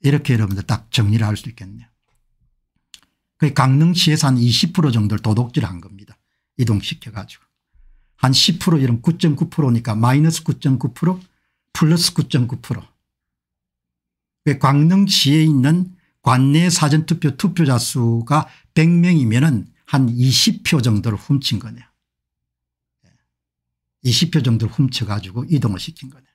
이렇게 여러분들 딱 정리를 할 수 있겠네요. 그 강릉시에서 한 20% 정도를 도둑질한 겁니다. 이동시켜가지고. 한 10% 이런 9.9%니까 마이너스 9.9% 플러스 9.9%. 강릉시에 있는 관내 사전투표 투표자 수가 100명이면 한 20표 정도를 훔친 거네요. 20표 예. 정도를 훔쳐가지고 이동을 시킨 거네요.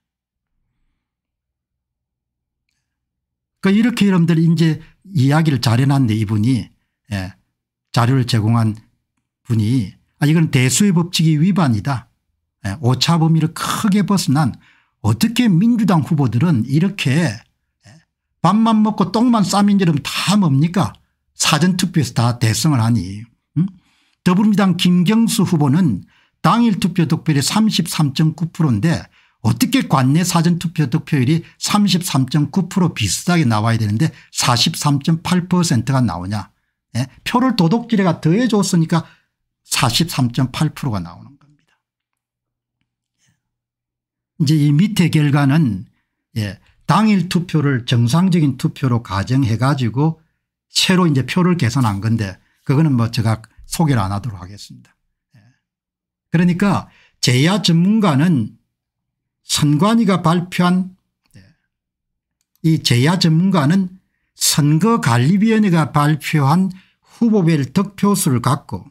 그 이렇게 여러분들 이제 이야기를 잘 해놨는데 이분이 예, 자료를 제공한 분이 아 이건 대수의 법칙이 위반이다. 예, 오차 범위를 크게 벗어난 어떻게 민주당 후보들은 이렇게 밥만 먹고 똥만 싸민 이름 다 뭡니까 사전투표에서 다 대성을 하니 응? 더불어민주당 김경수 후보는 당일 투표 득표율이 33.9%인데 어떻게 관내 사전투표 득표율이 33.9% 비슷하게 나와야 되는데 43.8%가 나오냐 예? 표를 도둑질해가 더해줬으니까 43.8%가 나오는 겁니다. 예. 이제 이 밑에 결과는 예, 당일 투표를 정상적인 투표로 가정해 가지고 새로 이제 표를 개선한 건데 그거는 뭐 제가 소개를 안 하도록 하겠습니다. 예. 그러니까 제야 전문가는 선관위가 발표한 예. 이 제야 전문가는 선거관리위원회가 발표한 후보별 득표수를 갖고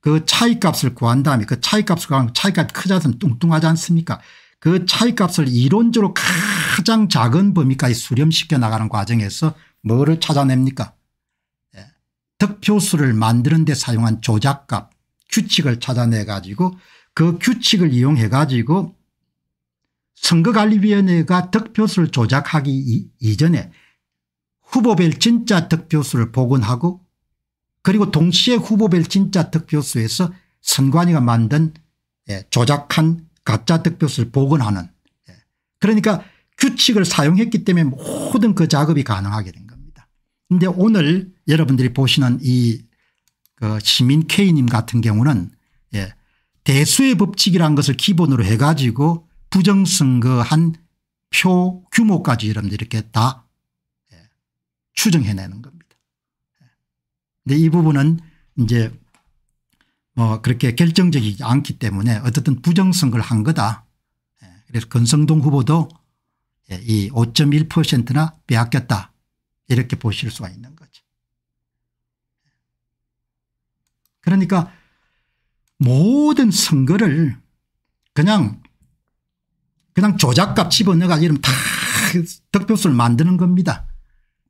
그 차이값을 구한 다음에 그 차이값을 구하면 차이값이 크지 않으면 뚱뚱하지 않습니까 그 차이값을 이론적으로 가장 작은 범위까지 수렴시켜 나가는 과정에서 뭐를 찾아냅니까 예. 득표수를 만드는 데 사용한 조작값 규칙을 찾아내 가지고 그 규칙을 이용해 가지고 선거관리위원회가 득표수를 조작하기 이전에 후보별 진짜 득표수를 복원하고 그리고 동시에 후보별 진짜 득표수에서 선관위가 만든 예, 조작한 각자 득표수를 복원하는 예. 그러니까 규칙을 사용했기 때문에 모든 그 작업이 가능하게 된 겁니다. 그런데 오늘 여러분들이 보시는 이그 시민 K님 같은 경우는 예 대수의 법칙이라는 것을 기본으로 해가지고 부정선거한 표 규모까지 여러분들 이렇게 다예 추정해내는 겁니다. 예. 근데 이 부분은 이제 어 그렇게 결정적이지 않기 때문에 어쨌든 부정선거를 한 거다. 예, 그래서 권성동 후보도 예, 이 5.1%나 빼앗겼다 이렇게 보실 수가 있는 거죠. 그러니까 모든 선거를 그냥 그냥 조작값 집어넣어가지고 다 그 득표수를 만드는 겁니다.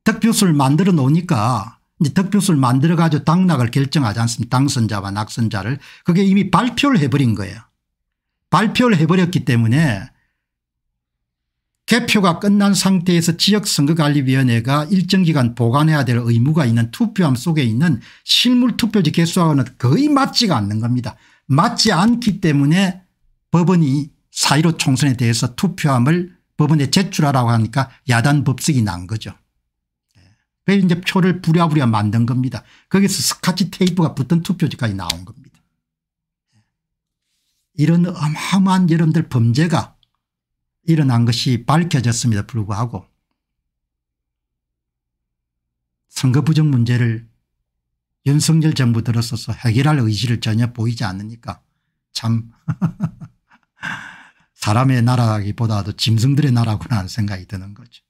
득표수를 만들어 놓으니까 득표수를 만들어 가지고 당락을 결정하지 않습니다. 당선자와 낙선자를. 그게 이미 발표를 해버린 거예요. 발표를 해버렸기 때문에 개표가 끝난 상태에서 지역선거관리위원회가 일정 기간 보관해야 될 의무가 있는 투표함 속에 있는 실물 투표지 개수하고는 거의 맞지가 않는 겁니다. 맞지 않기 때문에 법원이 사1 5 총선에 대해서 투표함을 법원에 제출하라고 하니까 야단 법석이 난 거죠. 그래서 이제 표를 부랴부랴 만든 겁니다. 거기서 스카치 테이프가 붙은 투표지까지 나온 겁니다. 이런 어마어마한 여러분들 범죄가 일어난 것이 밝혀졌습니다 불구하고 선거 부정 문제를 윤석열 정부 들어서서 해결할 의지를 전혀 보이지 않으니까 참 사람의 나라기보다도 짐승들의 나라구나 하는 생각이 드는 거죠.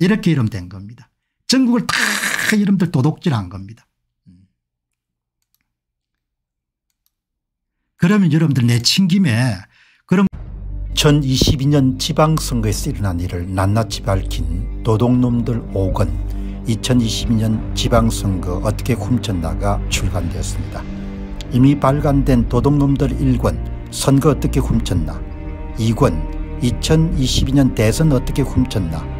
이렇게 이름된 겁니다. 전국을 다 이름들 도둑질한 겁니다. 그러면 여러분들 내친 김에 그럼 2022년 지방선거에서 일어난 일을 낱낱이 밝힌 도둑놈들 5권 2022년 지방선거 어떻게 훔쳤나가 출간되었습니다. 이미 발간된 도둑놈들 1권 선거 어떻게 훔쳤나 2권 2022년 대선 어떻게 훔쳤나